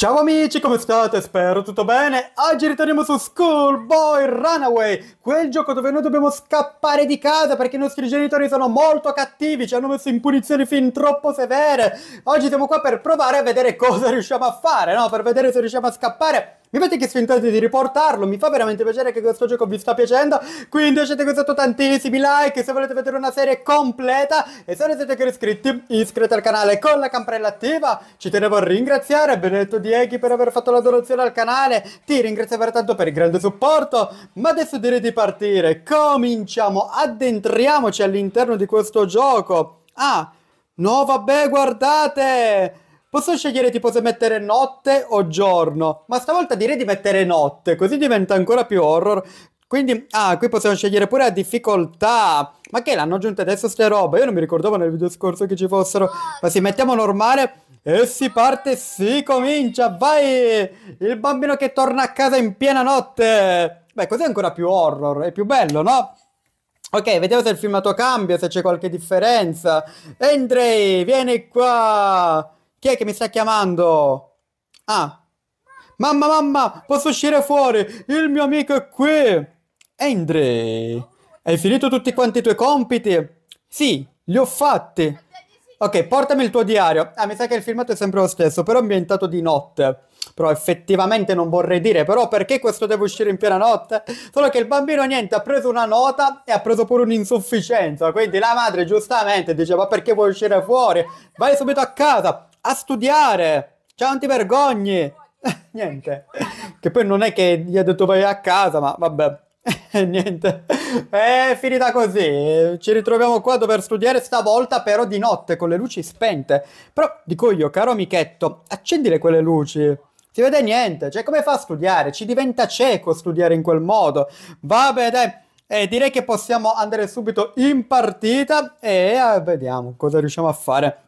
Ciao amici, come state? Spero tutto bene. Oggi ritorniamo su Schoolboy Runaway, quel gioco dove noi dobbiamo scappare di casa perché i nostri genitori sono molto cattivi, ci hanno messo in punizioni fin troppo severe. Oggi siamo qua per provare a vedere cosa riusciamo a fare, no? Per vedere se riusciamo a scappare mi avete che sventate di riportarlo, mi fa veramente piacere che questo gioco vi sta piacendo, quindi lasciate questo tantissimi like se volete vedere una serie completa e se non siete ancora iscritti, iscrivetevi al canale con la campanella attiva. Ci tenevo a ringraziare Benedetto Dieghi per aver fatto la donazione al canale, ti ringrazio per tanto per il grande supporto, ma adesso direi di partire, cominciamo, addentriamoci all'interno di questo gioco. Ah, no vabbè guardate! Posso scegliere tipo se mettere notte o giorno, ma stavolta direi di mettere notte, così diventa ancora più horror. Quindi, ah, qui possiamo scegliere pure la difficoltà. Ma che l'hanno aggiunta adesso ste robe? Io non mi ricordavo nel video scorso che ci fossero. Ma sì, mettiamo normale e si parte, si comincia, vai! Il bambino che torna a casa in piena notte. Beh, così è ancora più horror, è più bello, no? Ok, vediamo se il filmato cambia, se c'è qualche differenza. Andrei, vieni qua! Chi è che mi sta chiamando? Ah. Mamma, mamma, posso uscire fuori? Il mio amico è qui. Andre, hai finito tutti quanti i tuoi compiti? Sì, li ho fatti. Ok, portami il tuo diario. Ah, mi sa che il filmato è sempre lo stesso, però ambientato di notte. Però effettivamente non vorrei dire, però perché questo deve uscire in piena notte? Solo che il bambino niente ha preso una nota e ha preso pure un'insufficienza, quindi la madre giustamente dice, ma perché vuoi uscire fuori? Vai subito a casa, a studiare. Ciao, non ti vergogni. niente. Che poi non è che gli ha detto vai a casa, ma vabbè. niente. È finita così. Ci ritroviamo qua a dover studiare stavolta però di notte con le luci spente. Però dico io, caro amichetto, accendile quelle luci. Si vede niente, cioè come fa a studiare? Ci diventa cieco studiare in quel modo. Vabbè, dai. Eh, direi che possiamo andare subito in partita e eh, vediamo cosa riusciamo a fare.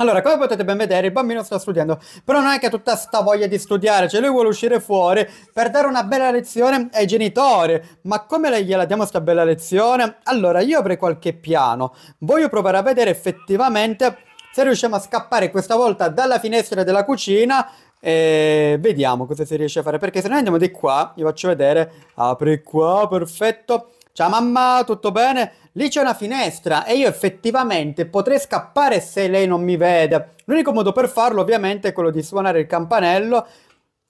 Allora, come potete ben vedere, il bambino sta studiando, però non è che ha tutta sta voglia di studiare, cioè lui vuole uscire fuori per dare una bella lezione ai genitori. Ma come gliela diamo sta bella lezione? Allora, io avrei qualche piano. Voglio provare a vedere effettivamente se riusciamo a scappare questa volta dalla finestra della cucina e vediamo cosa si riesce a fare, perché se noi andiamo di qua, vi faccio vedere, apri qua, perfetto Ciao mamma, tutto bene? Lì c'è una finestra e io effettivamente potrei scappare se lei non mi vede. L'unico modo per farlo ovviamente è quello di suonare il campanello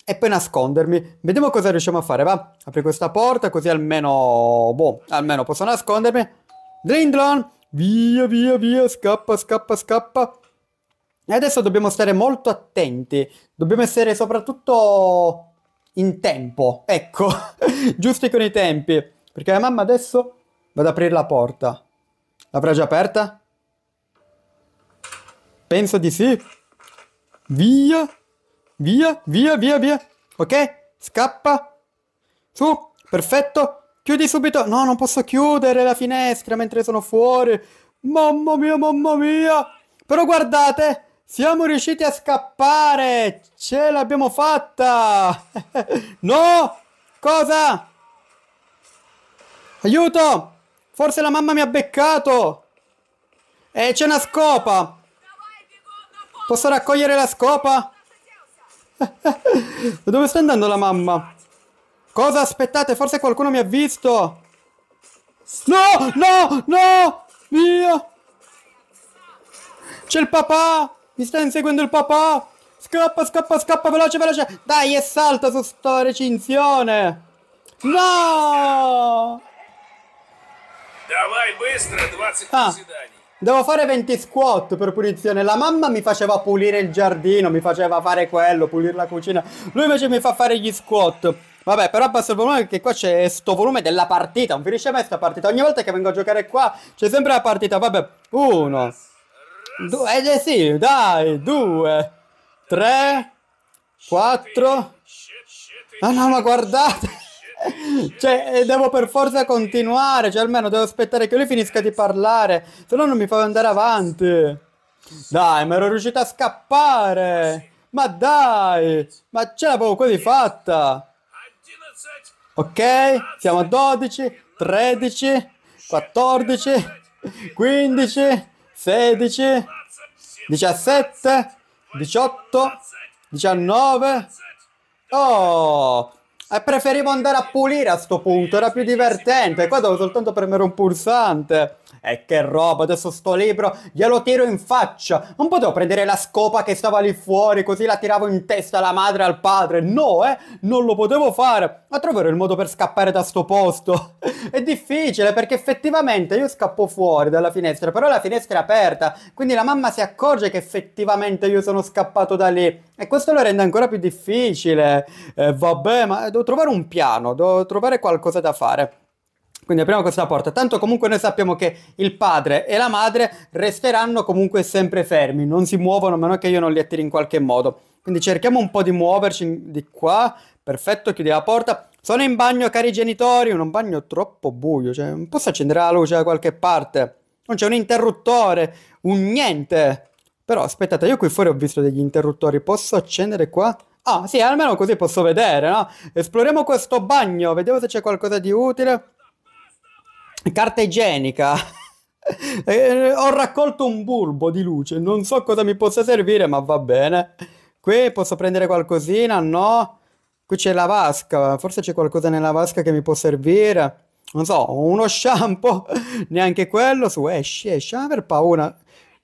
e poi nascondermi. Vediamo cosa riusciamo a fare, va? Apri questa porta così almeno... boh, almeno posso nascondermi. Drindlon! Via, via, via, scappa, scappa, scappa. E adesso dobbiamo stare molto attenti. Dobbiamo essere soprattutto in tempo, ecco, giusti con i tempi. Perché la mamma adesso vado ad aprire la porta. L'avrà già aperta? Penso di sì. Via, via, via, via, via. Ok, scappa. Su, perfetto. Chiudi subito. No, non posso chiudere la finestra mentre sono fuori. Mamma mia, mamma mia. Però guardate, siamo riusciti a scappare! Ce l'abbiamo fatta! no! Cosa? Aiuto! Forse la mamma mi ha beccato! E eh, c'è una scopa! Posso raccogliere la scopa? Dove sta andando la mamma? Cosa aspettate? Forse qualcuno mi ha visto! No! No! No! Via! C'è il papà! Mi sta inseguendo il papà! Scappa, scappa, scappa, veloce, veloce! Dai e salta su sta recinzione! No! Давай быстро, 20 ah. Devo fare 20 squat per punizione. La mamma mi faceva pulire il giardino, mi faceva fare quello, pulire la cucina. Lui invece mi fa fare gli squat. Vabbè, però basta il volume perché qua c'è sto volume della partita. Non finisce mai sta partita. Ogni volta che vengo a giocare qua c'è sempre la partita. Vabbè, uno. Due, eh, eh sì, dai, due, tre, quattro. Ah no, ma guardate cioè, eh, devo per forza continuare, cioè almeno devo aspettare che lui finisca di parlare, se no non mi fa andare avanti. Dai, ma ero riuscito a scappare. Ma dai, ma ce l'avevo quasi fatta. Ok, siamo a 12, 13, 14, 15, 16, 17, 18, 19. Oh, e preferivo andare a pulire a sto punto, era più divertente. Qua devo soltanto premere un pulsante. E che roba, adesso sto libro glielo tiro in faccia. Non potevo prendere la scopa che stava lì fuori, così la tiravo in testa alla madre e al padre. No, eh, non lo potevo fare. Ma troverò il modo per scappare da sto posto. È difficile perché effettivamente io scappo fuori dalla finestra, però la finestra è aperta, quindi la mamma si accorge che effettivamente io sono scappato da lì. E questo lo rende ancora più difficile. Eh, vabbè, ma devo trovare un piano, devo trovare qualcosa da fare. Quindi apriamo questa porta. Tanto comunque noi sappiamo che il padre e la madre resteranno comunque sempre fermi, non si muovono a meno che io non li attiri in qualche modo. Quindi cerchiamo un po' di muoverci di qua. Perfetto, chiudi la porta. Sono in bagno, cari genitori, un bagno troppo buio, cioè non posso accendere la luce da qualche parte. Non c'è un interruttore, un niente. Però aspettate, io qui fuori ho visto degli interruttori, posso accendere qua? Ah, sì, almeno così posso vedere, no? Esploriamo questo bagno, vediamo se c'è qualcosa di utile. Carta igienica. eh, ho raccolto un bulbo di luce, non so cosa mi possa servire, ma va bene. Qui posso prendere qualcosina, no? Qui c'è la vasca, forse c'è qualcosa nella vasca che mi può servire. Non so, uno shampoo, neanche quello, su, esci, esci, ah, per paura.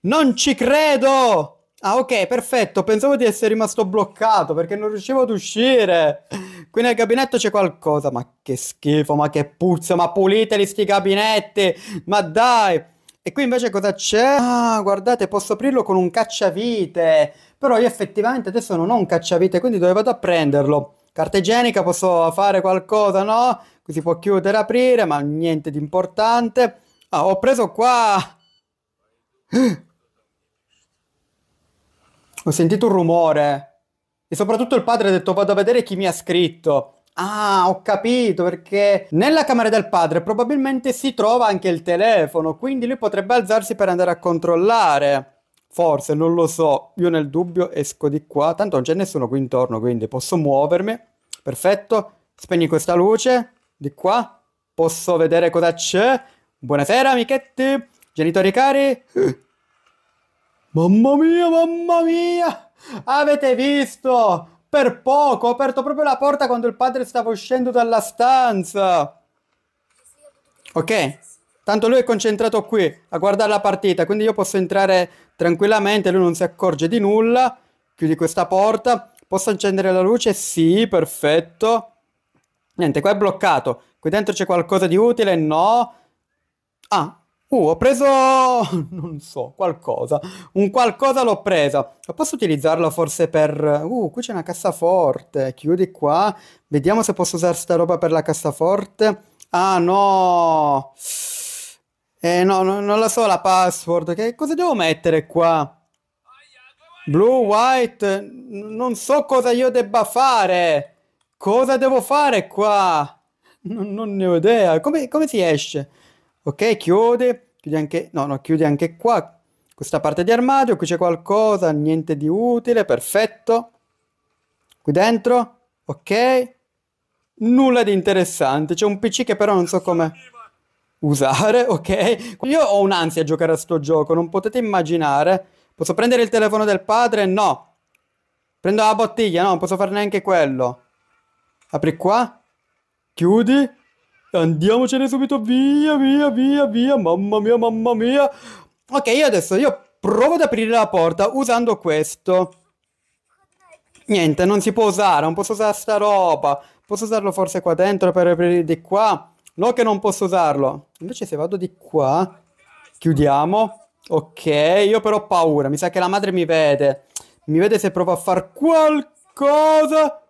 Non ci credo! Ah, ok, perfetto. Pensavo di essere rimasto bloccato perché non riuscivo ad uscire. Qui nel gabinetto c'è qualcosa. Ma che schifo, ma che puzza, ma puliteli sti gabinetti. Ma dai. E qui invece cosa c'è? Ah, guardate, posso aprirlo con un cacciavite. Però io effettivamente adesso non ho un cacciavite, quindi dove vado a prenderlo? Carta igienica, posso fare qualcosa, no? Qui si può chiudere, aprire, ma niente di importante. Ah, ho preso qua ho sentito un rumore e soprattutto il padre ha detto vado a vedere chi mi ha scritto. Ah, ho capito perché nella camera del padre probabilmente si trova anche il telefono, quindi lui potrebbe alzarsi per andare a controllare. Forse, non lo so. Io nel dubbio esco di qua, tanto non c'è nessuno qui intorno, quindi posso muovermi. Perfetto. Spegni questa luce di qua. Posso vedere cosa c'è. Buonasera, amichetti. Genitori cari. Mamma mia, mamma mia! Avete visto? Per poco ho aperto proprio la porta quando il padre stava uscendo dalla stanza. Ok, tanto lui è concentrato qui a guardare la partita, quindi io posso entrare tranquillamente, lui non si accorge di nulla. Chiudi questa porta. Posso accendere la luce? Sì, perfetto. Niente, qua è bloccato. Qui dentro c'è qualcosa di utile? No. Ah, Uh, ho preso, non so, qualcosa. Un qualcosa l'ho presa. Posso utilizzarlo forse per... Uh, qui c'è una cassaforte. Chiudi qua. Vediamo se posso usare sta roba per la cassaforte. Ah, no. Eh, no, no non la so la password. Che cosa devo mettere qua? Blue, white. non so cosa io debba fare. Cosa devo fare qua? N- non ne ho idea. come, come si esce? Ok, chiude, chiude anche, no, no, chiude anche qua questa parte di armadio, qui c'è qualcosa, niente di utile, perfetto. Qui dentro, ok, nulla di interessante, c'è un PC che però non so come usare, ok. Io ho un'ansia a giocare a sto gioco, non potete immaginare. Posso prendere il telefono del padre? No. Prendo la bottiglia, no, non posso fare neanche quello. Apri qua, chiudi, Andiamocene subito, via, via, via, via, mamma mia, mamma mia. Ok, adesso io provo ad aprire la porta usando questo. Niente, non si può usare, non posso usare sta roba. Posso usarlo forse qua dentro per aprire di qua? No che non posso usarlo. Invece se vado di qua, chiudiamo. Ok, io però ho paura, mi sa che la madre mi vede. Mi vede se provo a far qualcosa.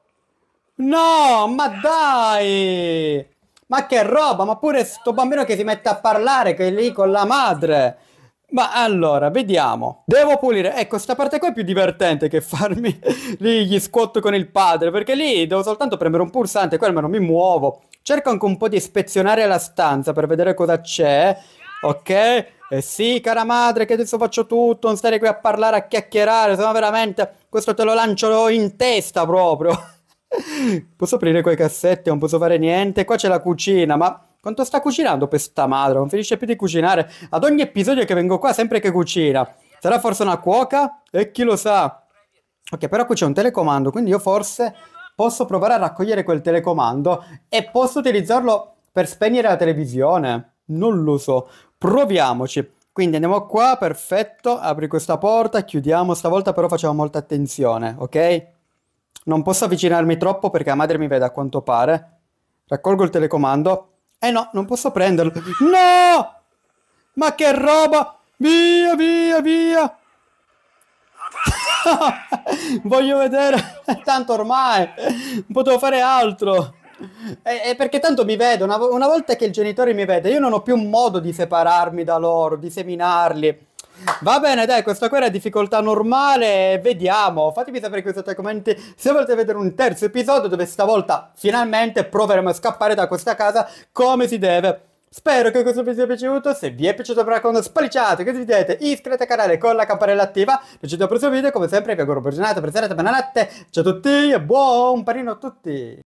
No, ma dai! Ma che roba, ma pure sto bambino che si mette a parlare, che è lì con la madre. Ma allora, vediamo. Devo pulire. Ecco, sta parte qua è più divertente che farmi lì gli squat con il padre, perché lì devo soltanto premere un pulsante, qua almeno mi muovo. Cerco anche un po' di ispezionare la stanza per vedere cosa c'è. Ok? Eh sì, cara madre, che adesso faccio tutto, non stare qui a parlare, a chiacchierare, se veramente questo te lo lancio in testa proprio. posso aprire quei cassetti, non posso fare niente. Qua c'è la cucina, ma quanto sta cucinando questa madre? Non finisce più di cucinare. Ad ogni episodio che vengo qua, sempre che cucina. Sarà forse una cuoca? E chi lo sa? Ok, però qui c'è un telecomando, quindi io forse posso provare a raccogliere quel telecomando e posso utilizzarlo per spegnere la televisione. Non lo so. Proviamoci. Quindi andiamo qua, perfetto, apri questa porta, chiudiamo, stavolta però facciamo molta attenzione, ok? Non posso avvicinarmi troppo perché la madre mi vede a quanto pare. Raccolgo il telecomando. Eh no, non posso prenderlo. No! Ma che roba! Via, via, via! Voglio vedere. Tanto ormai. Non potevo fare altro. E, perché tanto mi vedo, una volta che il genitore mi vede, io non ho più modo di separarmi da loro, di seminarli. Va bene, dai, questa qua era difficoltà normale, vediamo. Fatemi sapere qui sotto ai commenti se volete vedere un terzo episodio dove stavolta finalmente proveremo a scappare da questa casa come si deve. Spero che questo video vi sia piaciuto, se vi è piaciuto mi raccomando spaliciate, condividete, iscrivetevi al canale con la campanella attiva, ci vediamo al prossimo video, come sempre vi auguro buona giornata, buona serata, buonanotte, ciao a tutti e buon panino a tutti!